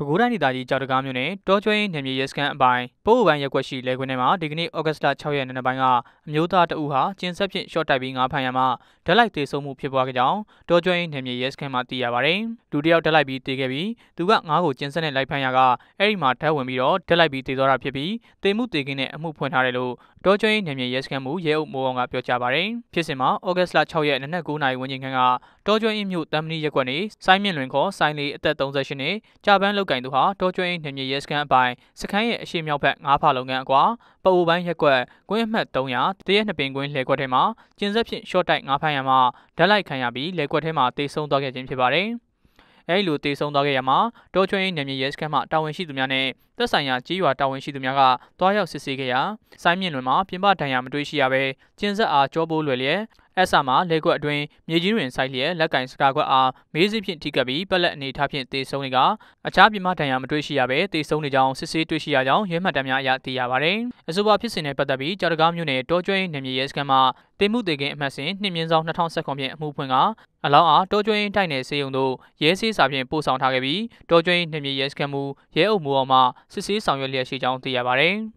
ပဲခူးတိုင်းဒေသကြီးကြောက်တကားမြို့နယ်တောကျွင်းနယ်မြေရဲစခန်းအပိုင်းပို့အပိုင်းရက်ွက်ရှိလေခွင်းထဲမှာဒီကနေ့ဩဂတ်စ်လ6ရက်နေ့နံပိုင်းကအမျိုးသားတအူးဟာကျင်းဆက်ဖြင့်ရှော့တိုက်ပြီးငါးဖန်ရမှာဓာတ်လိုက်သေးဆုံးမှုဖြစ်ပွားခဲ့ကြောင်းတောကျွင်းနယ်မြေရဲစခန်းမှာသိရပါတယ်။ဒုတိယဓာတ်လိုက်ပြီးတေခဲ့ပြီးသူကငါးကိုကျင်းဆက်နဲ့လိုက်ဖန်ရကအဲ့ဒီမှာဓာတ်ဝင်ပြီးတော့ဓာတ်လိုက်ပြီးတေသွားတာဖြစ်ပြီးတေမှုတေခင်းနဲ့အမှုဖွင့်ထားတယ်လို့တောကျွင်းနယ်မြေရဲစခန်းမှုရဲအုပ်မိုးအောင်ကပြောကြားပါတယ်။ဖြစ်စဉ်မှာဩဂတ်စ်လ6ရက်နေ့နက်9:00နာရီဝန်းကျင်ခန့်ကတောကျွင်းမြို့တမ်မနီရက်ွက်နေစိုင်းမြင့်လွင်ခေါ်စိုင်းလေးအသက်38နှစ်ကြာပန်းလုကင်သူဟာတော်ကျွင်းနေမြေရဲစခန်းအပိုင်းစခန်းရဲ့အရှိမြောက်ဘက်၅ဖာလုံငန်းအကွာပအိုပိုင်းရက်ကွက်ကွင်းအမှတ်300တရက်နှစ်ပင်ကွင်းလဲကွက်ထဲမှာကျင်းဆက်ဖြင့် short တိုက်၅ဖမ်းရမှာဓာတ်လိုက်ခံရပြီးလဲကွက်ထဲမှာတေဆုံးသွားခဲ့ခြင်းဖြစ်ပါတယ်။အဲဒီလိုတည်ဆုံသွားခဲ့ရမှာတောချွင်းနေမြေရဲစခန်းမှတာဝန်ရှိသူများနဲ့သက်ဆိုင်ရာကြီးရွာတာဝန်ရှိသူများကတွားရောက်စစ်ဆေးခဲ့ရာစိုင်းမြင့်လွင်မှာပြင်ပဒဏ်ရာမတွေ့ရှိရဘဲကျင်းဆက်အားကြောပိုးလွယ်လျက်။အဲ့ဆာမှာလက်ကွက်အတွင်းမြေကြီးတွင်စိုက်လျက်လက်ကင်စကားကွက်အားမေးစီးဖြင့်ထိကပ်ပြီးပလက်အနေထားဖြင့်တေဆုံးနေကအခြားပြမဒဏ်ရာမတွေ့ရှိရဘဲတေဆုံးနေကြောင်းစစ်ဆေးတွေ့ရှိရကြောင်းရဲမှတ်တမ်းများအရသိရပါတယ်။အဆိုပါဖြစ်စဉ်နဲ့ပတ်သက်ပြီးကြော်တကားမြို့နယ်တောကျွင်းနယ်မြေရဲစခန်းမှာတေမှုတေကင်းအမှတ်စဉ်နှစ်မြင်းဆောင်2019ဖြင့်အမှုဖွင့်ကအလောင်းအားတောကျွင်းတိုက်နယ်စေယုံတို့ရဲစေးစာဖြင့်ပို့ဆောင်ထားခဲ့ပြီးတောကျွင်းနယ်မြေရဲစခန်းမူရဲအုပ်မှုအောင်မှစစ်ဆေးဆောင်ရွက်လျက်ရှိကြောင်းသိရပါတယ်။